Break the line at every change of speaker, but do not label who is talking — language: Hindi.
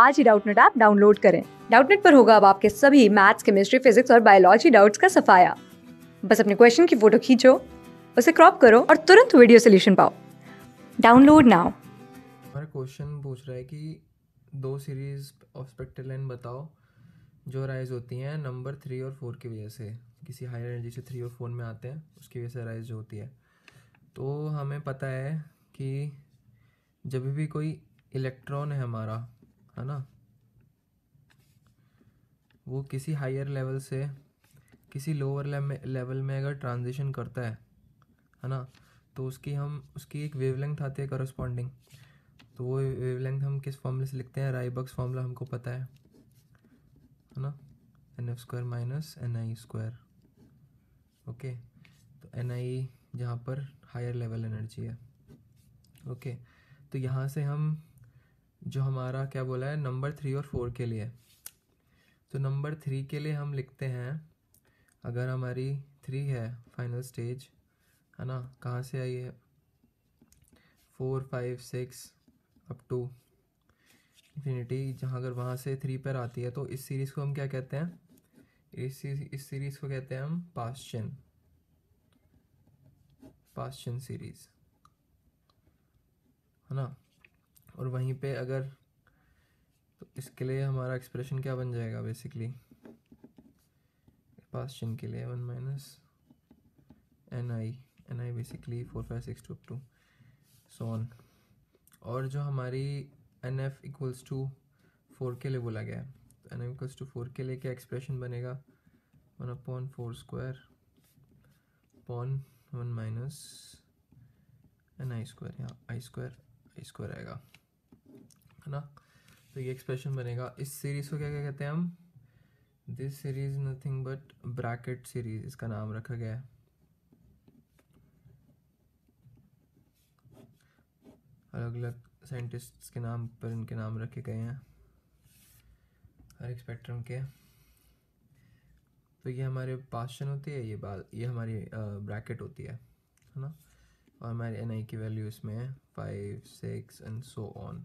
आज ही डाउटनेट ऐप डाउनलोड करें डाउटनेट पर होगा अब आपके सभी मैथ्स केमिस्ट्री फिजिक्स और बायोलॉजी डाउट्स का सफाया बस अपने क्वेश्चन की फोटो खींचो उसे क्रॉप करो और तुरंत वीडियो सोल्यूशन पाओ डाउनलोड नाउ
हमारा क्वेश्चन पूछ रहा है कि दो सीरीज ऑफ स्पेक्ट्रल लाइन बताओ जो राइज होती हैं नंबर थ्री और फोर की वजह से किसी हायर एनर्जी से थ्री और फोर में आते हैं उसकी वजह से राइज होती है तो हमें पता है कि जब भी कोई इलेक्ट्रॉन है हमारा है ना वो किसी हायर लेवल से किसी लोअर लेवल में अगर ट्रांजिशन करता है है ना तो उसकी हम उसकी एक वेवलेंथ आती है करस्पॉन्डिंग तो वो वेवलेंथ हम किस फॉर्मूले से लिखते हैं राइबक्स फॉर्मूला हमको पता है है ना n f square minus n i square okay तो एन आई जहाँ पर हायर लेवल एनर्जी है ओके तो यहाँ से हम जो हमारा क्या बोला है नंबर थ्री और फोर के लिए तो नंबर थ्री के लिए हम लिखते हैं अगर हमारी थ्री है फाइनल स्टेज है ना कहाँ से आई है four five six up to infinity जहाँ अगर वहाँ से थ्री पर आती है तो इस सीरीज़ को हम क्या कहते हैं इस इस सीरीज़ को कहते हैं हम पाश्चन पाश्चन सीरीज़ है ना और वहीं पे अगर तो इसके लिए हमारा एक्सप्रेशन क्या बन जाएगा बेसिकली पास चिन्ह के लिए one minus n i n i basically four five six two two so on और जो हमारी n f equals to four के लिए बोला गया है तो n f equals to four के लिए क्या एक्सप्रेशन बनेगा one upon four square upon one minus n i square यहाँ आई स्क्वायर आई स्क्वायर आएगा है ना तो ये एक्सप्रेशन बनेगा इस सीरीज़ को क्या क्या कहते हैं हम this series nothing but bracket series इसका नाम रखा गया है अलग अलग साइंटिस्ट्स के नाम पर इनके नाम रखे गए हैं हर एक स्पेक्ट्रम के तो ये हमारे पाशन होती है ये बाल ये हमारी ब्रैकेट होती है है ना और हमारी एन की वैल्यू इसमें है five six and so on